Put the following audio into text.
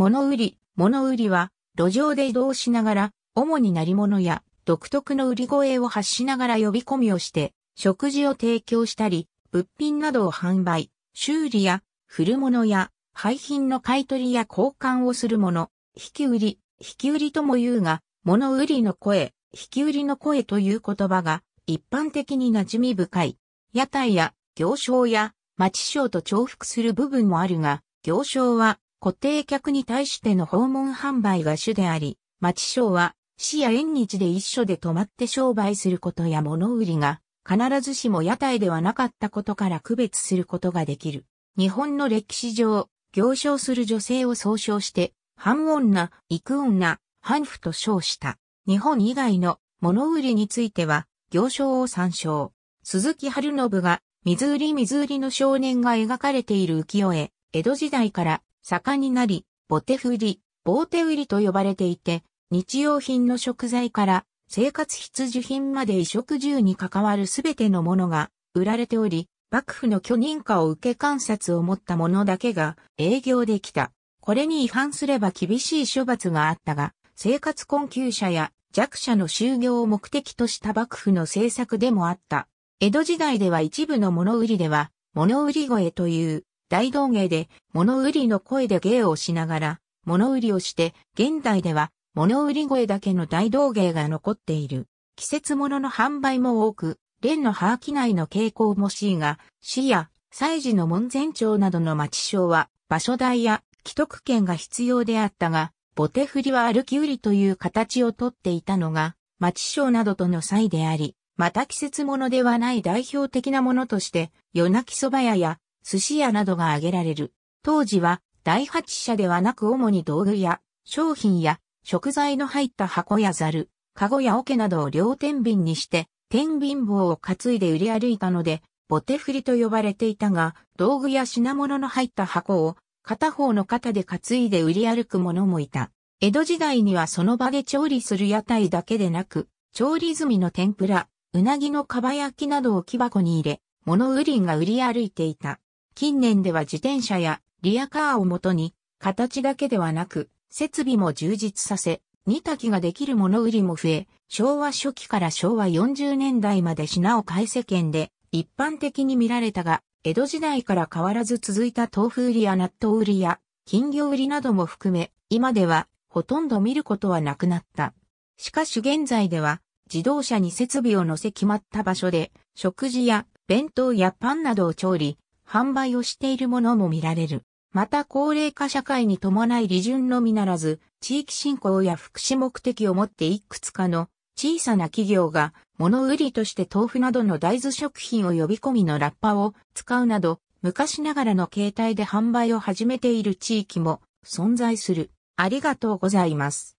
物売り、物売りは、路上で移動しながら、主に鳴り物や独特の売り声を発しながら呼び込みをして、食事を提供したり、物品などを販売、修理や古物や廃品の買い取りや交換をするもの、引き売り、引き売りとも言うが、物売りの声、引き売りの声という言葉が一般的に馴染み深い。屋台や行商や町商と重複する部分もあるが、行商は固定客に対しての訪問販売が主であり、町商は市や縁日で一緒で泊まって商売することや物売りが必ずしも屋台ではなかったことから区別することができる。日本の歴史上、行商する女性を総称して、半女、幾女、半婦と称した。日本以外の物売りについては、行商を参照。鈴木春信が、水売り水売りの少年が描かれている浮世絵、江戸時代から盛んになり、ボテ売り、ボーテ売りと呼ばれていて、日用品の食材から生活必需品まで衣食住に関わるすべてのものが売られており、幕府の許認可を受け観察を持ったものだけが営業できた。これに違反すれば厳しい処罰があったが、生活困窮者や弱者の就業を目的とした幕府の政策でもあった。江戸時代では一部の物売りでは、物売り声という大道芸で物売りの声で芸をしながら物売りをして現代では物売り声だけの大道芸が残っている。季節物の販売も多く、蓮の葉木内の傾向も C が、市や祭事の門前町などの町商は場所代や既得権が必要であったが、ボテ振りは歩き売りという形をとっていたのが、町商などとの際であり、また季節物ではない代表的なものとして、夜泣き蕎麦屋や寿司屋などが挙げられる。当時は第8社ではなく主に道具や商品や食材の入った箱やざる、籠や桶などを両天秤にして、天秤棒を担いで売り歩いたので、ボテフりと呼ばれていたが、道具や品物の入った箱を片方の肩で担いで売り歩く者もいた。江戸時代にはその場で調理する屋台だけでなく、調理済みの天ぷら、うなぎのかば焼きなどを木箱に入れ、物売りが売り歩いていた。近年では自転車やリアカーをもとに、形だけではなく、設備も充実させ、煮炊きができる物売りも増え、昭和初期から昭和40年代まで品を買い世間で一般的に見られたが、江戸時代から変わらず続いた豆腐売りや納豆売りや金魚売りなども含め、今ではほとんど見ることはなくなった。しかし現在では、自動車に設備を乗せ決まった場所で、食事や弁当やパンなどを調理、販売をしているものも見られる。また高齢化社会に伴い利潤のみならず、地域振興や福祉目的を持っていくつかの小さな企業が物売りとして豆腐などの大豆食品を呼び込みのラッパを使うなど、昔ながらの形態で販売を始めている地域も存在する。ありがとうございます。